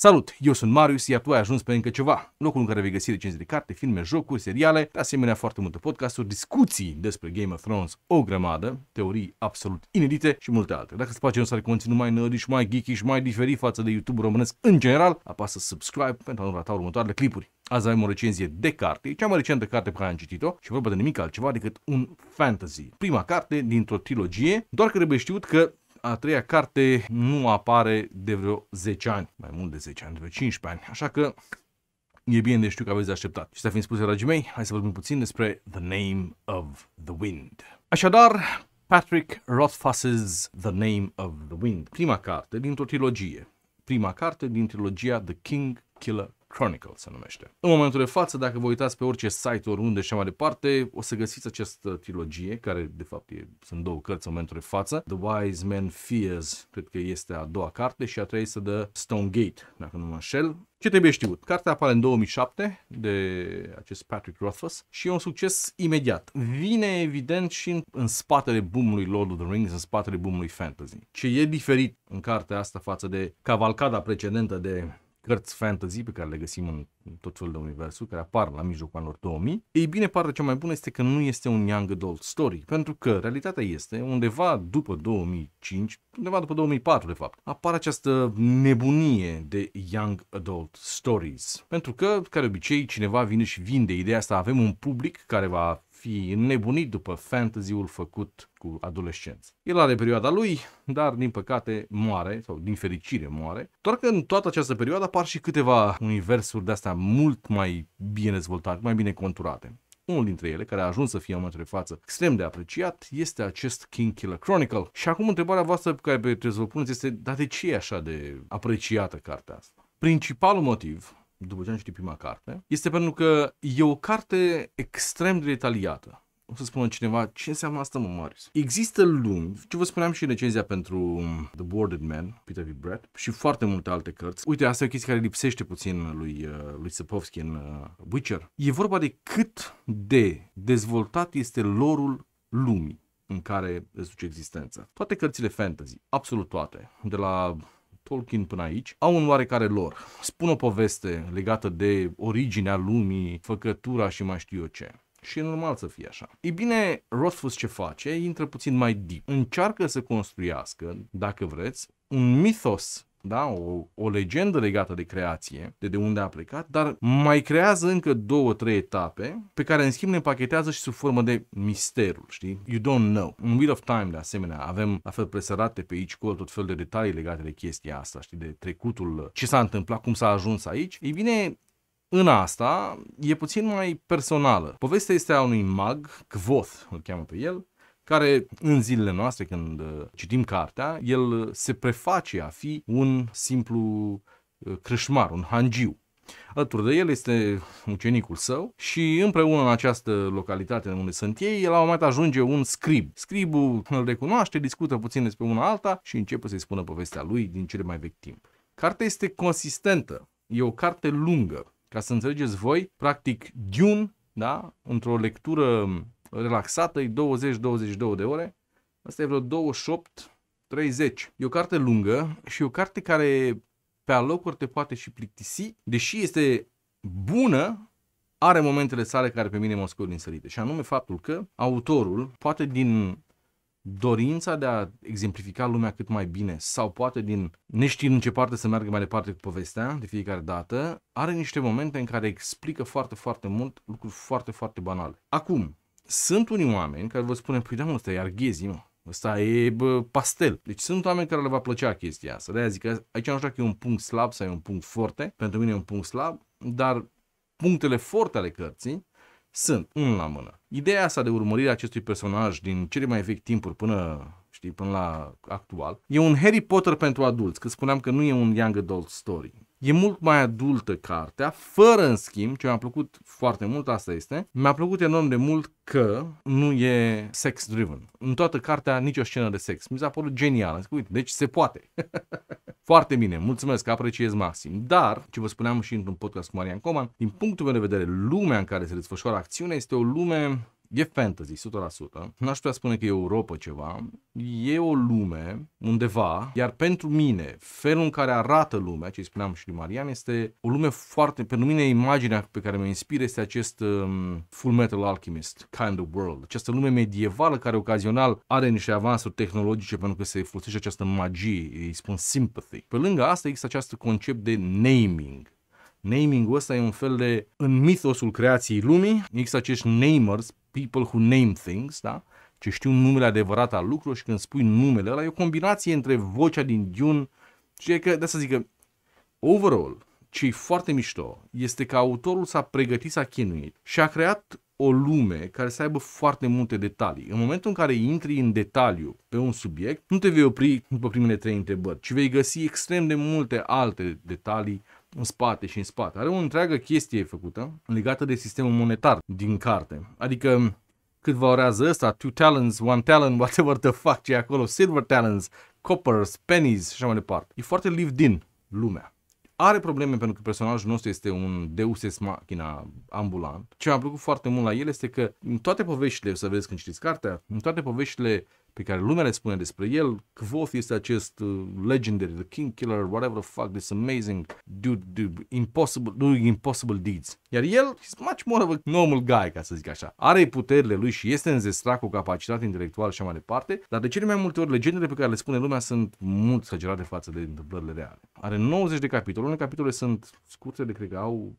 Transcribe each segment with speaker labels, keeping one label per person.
Speaker 1: Salut! Eu sunt Marius, iar tu ai ajuns pe încă ceva, locul în care vei găsi recenzii de carte, filme, jocuri, seriale, de asemenea foarte multe podcasturi, discuții despre Game of Thrones, o grămadă, teorii absolut inedite și multe altele. Dacă îți place un sare conținut mai nerdy și mai geeky și mai diferit față de YouTube românesc în general, apasă subscribe pentru a nu rata următoarele clipuri. Azi avem o recenzie de carte, cea mai recentă carte pe care am citit-o și vorba de nimic altceva decât un fantasy. Prima carte dintr-o trilogie, doar că trebuie știut că a treia carte nu apare de vreo 10 ani, mai mult de 10 ani, de vreo 15 ani, așa că e bine de știu că aveți de așteptat. Și să fiind spuse, dragii mei, hai să vorbim puțin despre The Name of the Wind. Așadar, Patrick Rothfuss's The Name of the Wind, prima carte dintr-o trilogie, prima carte din trilogia The King Killer Chronicle se numește. În momentul de față, dacă vă uitați pe orice site oriunde și mai departe, o să găsiți această trilogie, care de fapt e, sunt două cărți în momentul de față. The Wise Man Fears, cred că este a doua carte și a treia este The Stone Gate, dacă nu mă înșel. Ce trebuie știut? Cartea apare în 2007 de acest Patrick Rothfuss și e un succes imediat. Vine evident și în, în spatele boomului Lord of the Rings, în spatele boomului fantasy. Ce e diferit în cartea asta față de cavalcada precedentă de cărți fantasy pe care le găsim în tot felul de universuri, care apar la mijlocul anilor 2000, ei bine, partea cea mai bună este că nu este un young adult story, pentru că realitatea este, undeva după 2005, undeva după 2004, de fapt, apare această nebunie de young adult stories. Pentru că, care obicei, cineva vine și vinde ideea asta, avem un public care va fi înnebunit după fantasy-ul făcut cu adolescenți. El are perioada lui, dar din păcate moare, sau din fericire moare, doar că în toată această perioadă apar și câteva universuri de-astea mult mai bine dezvoltate, mai bine conturate. Unul dintre ele, care a ajuns să fie în momentul de față extrem de apreciat, este acest King Killer Chronicle. Și acum întrebarea voastră pe care trebuie să vă puneți este, dar de ce e așa de apreciată cartea asta? Principalul motiv după ce am citit prima carte, este pentru că e o carte extrem de detaliată. O să spună cineva, ce înseamnă asta, mă, Marius? Există lumi, ce vă spuneam și în recenzia pentru um, The Boarded Man, Peter V. Brett, și foarte multe alte cărți. Uite, asta e o chestie care lipsește puțin lui, uh, lui Sapovski în uh, Witcher. E vorba de cât de dezvoltat este lorul lumii în care îți duce existența. Toate cărțile fantasy, absolut toate, de la Tolkien până aici, au un oarecare lor. Spun o poveste legată de originea lumii, făcătura și mai știu eu ce. Și e normal să fie așa. Ei bine, Rothfuss ce face? Intră puțin mai deep. Încearcă să construiască, dacă vreți, un mitos da? o, o legendă legată de creație, de de unde a plecat, dar mai creează încă două, trei etape pe care în schimb ne pachetează și sub formă de misterul, știi? You don't know. În Wheel of Time, de asemenea, avem la fel presărate pe aici cu tot fel de detalii legate de chestia asta, știi, de trecutul, ce s-a întâmplat, cum s-a ajuns aici. Ei bine, în asta e puțin mai personală. Povestea este a unui mag, Kvoth îl cheamă pe el, care în zilele noastre când uh, citim cartea, el uh, se preface a fi un simplu uh, creșmar, un hangiu. Alături de el este ucenicul său și împreună în această localitate unde sunt ei, la un moment ajunge un scrib. Scribul îl recunoaște, discută puțin despre una alta și începe să-i spună povestea lui din cele mai vechi timp. Cartea este consistentă, e o carte lungă. Ca să înțelegeți voi, practic Dune, da? într-o lectură relaxată, e 20-22 de ore. Asta e vreo 28 30. E o carte lungă și o carte care pe alocuri te poate și plictisi, deși este bună, are momentele sale care pe mine mă scot din sărite. Și anume faptul că autorul, poate din dorința de a exemplifica lumea cât mai bine sau poate din neștiind în ce parte să meargă mai departe cu povestea de fiecare dată, are niște momente în care explică foarte, foarte mult lucruri foarte, foarte banale. Acum, sunt unii oameni care vă spune, păi da mă, ăsta e arghezi, mă. Ăsta e bă, pastel. Deci sunt oameni care le va plăcea chestia asta. De-aia zic că aici nu știu dacă e un punct slab sau e un punct forte. Pentru mine e un punct slab, dar punctele forte ale cărții sunt unul la mână. Ideea asta de urmărire a acestui personaj din cele mai vechi timpuri până știi, până la actual. E un Harry Potter pentru adulți, că spuneam că nu e un young adult story. E mult mai adultă cartea, fără în schimb, ce mi-a plăcut foarte mult, asta este, mi-a plăcut enorm de mult că nu e sex-driven. În toată cartea nicio scenă de sex. Mi s-a părut genial. zis, uite, deci se poate. Foarte bine, mulțumesc, apreciez maxim. Dar, ce vă spuneam și într-un podcast cu Marian Coman, din punctul meu de vedere, lumea în care se desfășoară acțiunea este o lume e fantasy, 100%. N-aș putea spune că e Europa ceva. E o lume undeva, iar pentru mine, felul în care arată lumea, ce spuneam și lui Marian, este o lume foarte... Pentru mine, imaginea pe care mă inspiră este acest um, Full Metal Alchemist kind of world. Această lume medievală care ocazional are niște avansuri tehnologice pentru că se folosește această magie, îi spun sympathy. Pe lângă asta există acest concept de naming Naming-ul ăsta e un fel de, în mitosul creației lumii, există acești namers, people who name things, da? ce știu numele adevărat al lucrurilor și când spui numele ăla, e o combinație între vocea din Dune și e că, de să zic că, overall, ce e foarte mișto este că autorul s-a pregătit, s-a chinuit și a creat o lume care să aibă foarte multe detalii. În momentul în care intri în detaliu pe un subiect, nu te vei opri după primele trei întrebări, ci vei găsi extrem de multe alte detalii în spate și în spate. Are o întreagă chestie făcută legată de sistemul monetar din carte. Adică cât valorează ăsta, two talents, one talent, whatever the fuck ce e acolo, silver talents, coppers, pennies și așa mai departe. E foarte live din lumea. Are probleme pentru că personajul nostru este un deus ex machina ambulant. Ce mi-a plăcut foarte mult la el este că în toate poveștile, să vedeți când citiți cartea, în toate poveștile pe care lumea le spune despre el. Kvoth este acest uh, legendary, the king killer, whatever the fuck, this amazing dude, dude impossible, doing impossible deeds. Iar el is much more of a normal guy, ca să zic așa. Are puterile lui și este înzestrat cu capacitate intelectuală și mai departe, dar de cele mai multe ori legendele pe care le spune lumea sunt mult exagerate față de întâmplările reale. Are 90 de capitole, unele capitole sunt scurte de, cred că au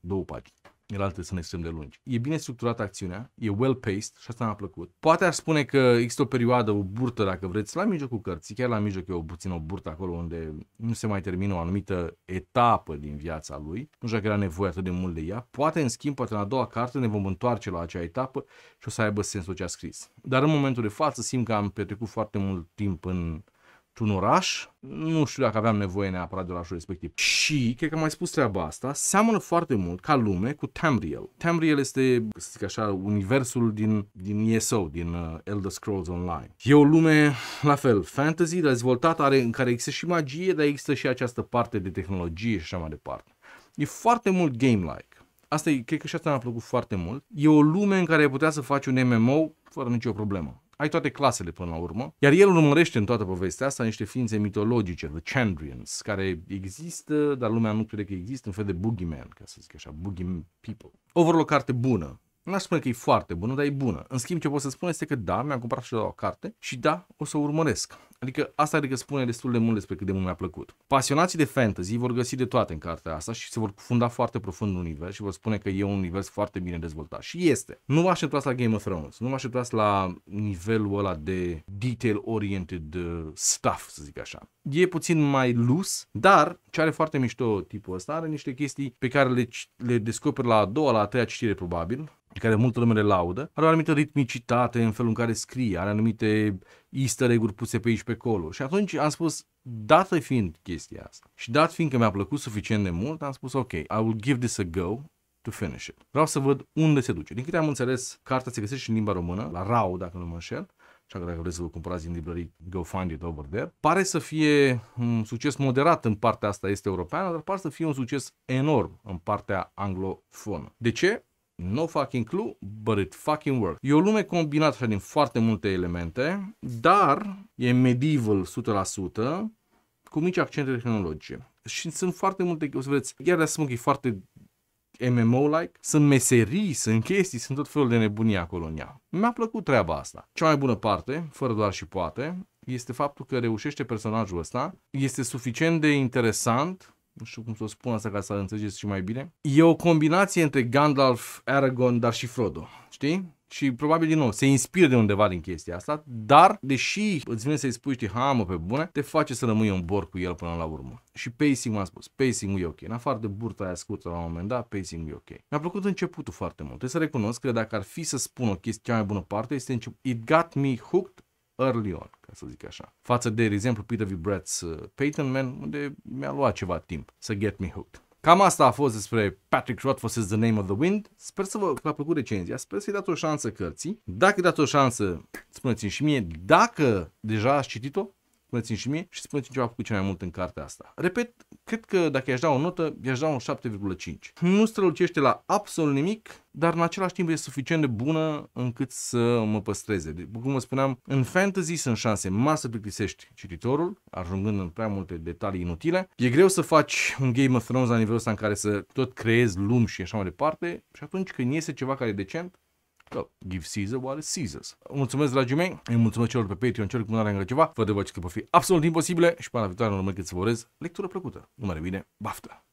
Speaker 1: două pagini ele alte sunt extrem de lungi. E bine structurată acțiunea, e well-paced și asta mi-a plăcut. Poate aș spune că există o perioadă, o burtă, dacă vreți, la mijlocul cărții, chiar la mijloc e o puțin o burtă acolo unde nu se mai termină o anumită etapă din viața lui. Nu știu că era nevoie atât de mult de ea. Poate, în schimb, poate în a doua carte ne vom întoarce la acea etapă și o să aibă sensul ce a scris. Dar în momentul de față simt că am petrecut foarte mult timp în un oraș, nu știu dacă aveam nevoie neapărat de orașul respectiv. Și, cred că am mai spus treaba asta, seamănă foarte mult ca lume cu Tamriel. Tamriel este, să zic așa, universul din, din ESO, din uh, Elder Scrolls Online. E o lume, la fel, fantasy, dezvoltată, are, în care există și magie, dar există și această parte de tehnologie și așa mai departe. E foarte mult game-like. Asta e, cred că și asta mi-a plăcut foarte mult. E o lume în care ai putea să faci un MMO fără nicio problemă ai toate clasele până la urmă, iar el urmărește în toată povestea asta niște ființe mitologice, The Chandrians, care există, dar lumea nu crede că există, un fel de boogeyman, ca să zic așa, boogeyman people. Overall, carte bună, N-aș spune că e foarte bună, dar e bună. În schimb, ce pot să spun este că da, mi-am cumpărat și o carte și da, o să o urmăresc. Adică asta adică spune destul de mult despre cât de mult mi-a plăcut. Pasionații de fantasy vor găsi de toate în cartea asta și se vor funda foarte profund în univers și vor spune că e un univers foarte bine dezvoltat. Și este. Nu vă așteptați la Game of Thrones, nu vă așteptați la nivelul ăla de detail-oriented uh, stuff, să zic așa. E puțin mai loose, dar ce are foarte mișto tipul ăsta are niște chestii pe care le, le descoperi la a doua, la a treia citire probabil, care multă lume le laudă, are o anumită ritmicitate în felul în care scrie, are anumite easter egg puse pe aici pe acolo. Și atunci am spus, dată fiind chestia asta și dat fiind că mi-a plăcut suficient de mult, am spus, ok, I will give this a go to finish it. Vreau să văd unde se duce. Din câte am înțeles, cartea se găsește și în limba română, la RAU, dacă nu mă înșel, așa că dacă vreți să vă cumpărați din librării, go find it over there. Pare să fie un succes moderat în partea asta este europeană, dar pare să fie un succes enorm în partea anglofonă. De ce? No fucking clue, but it fucking works. E o lume combinată așa din foarte multe elemente, dar e medieval 100%, cu mici accente tehnologice. Și sunt foarte multe, o să vedeți, chiar de e foarte MMO-like, sunt meserii, sunt chestii, sunt tot felul de nebunie acolo în ea. Mi-a plăcut treaba asta. Cea mai bună parte, fără doar și poate, este faptul că reușește personajul ăsta, este suficient de interesant nu știu cum să o spun asta ca să înțelegeți și mai bine. E o combinație între Gandalf, Aragorn, dar și Frodo, știi? Și probabil din nou se inspiră de undeva din chestia asta, dar deși îți vine să-i spui, știi, ha mă, pe bune, te face să rămâi în bor cu el până la urmă. Și pacing m-a spus, pacing e ok. În afară de burta aia scurtă la un moment dat, pacing e ok. Mi-a plăcut începutul foarte mult. Trebuie să recunosc că dacă ar fi să spun o chestie cea mai bună parte, este început. It got me hooked early on să zic așa. Față de, de exemplu, Peter V. Brett's uh, Peyton Man, unde mi-a luat ceva timp să get me hooked. Cam asta a fost despre Patrick Rothfuss vs. the name of the wind. Sper să vă a plăcut recenzia, sper să-i dați o șansă cărții. Dacă dați o șansă, spuneți-mi și mie dacă deja ați citit-o spuneți-mi și mie și spuneți-mi ceva cu ce mai mult în cartea asta. Repet, cred că dacă i-aș da o notă, i-aș da un 7,5. Nu strălucește la absolut nimic, dar în același timp e suficient de bună încât să mă păstreze. După cum vă spuneam, în fantasy sunt șanse mari să plictisești cititorul, ajungând în prea multe detalii inutile. E greu să faci un Game of Thrones la nivelul ăsta în care să tot creezi lumi și așa mai departe și atunci când iese ceva care e decent, Go. Give Caesar what is Caesar's. Mulțumesc, dragii mei. Îi mulțumesc celor pe Patreon, celor cu mânarea încă ceva. Vă de voi că vor fi absolut imposibile și până la viitoare nu rămân cât să vă urez. Lectură plăcută. Numai bine. Baftă!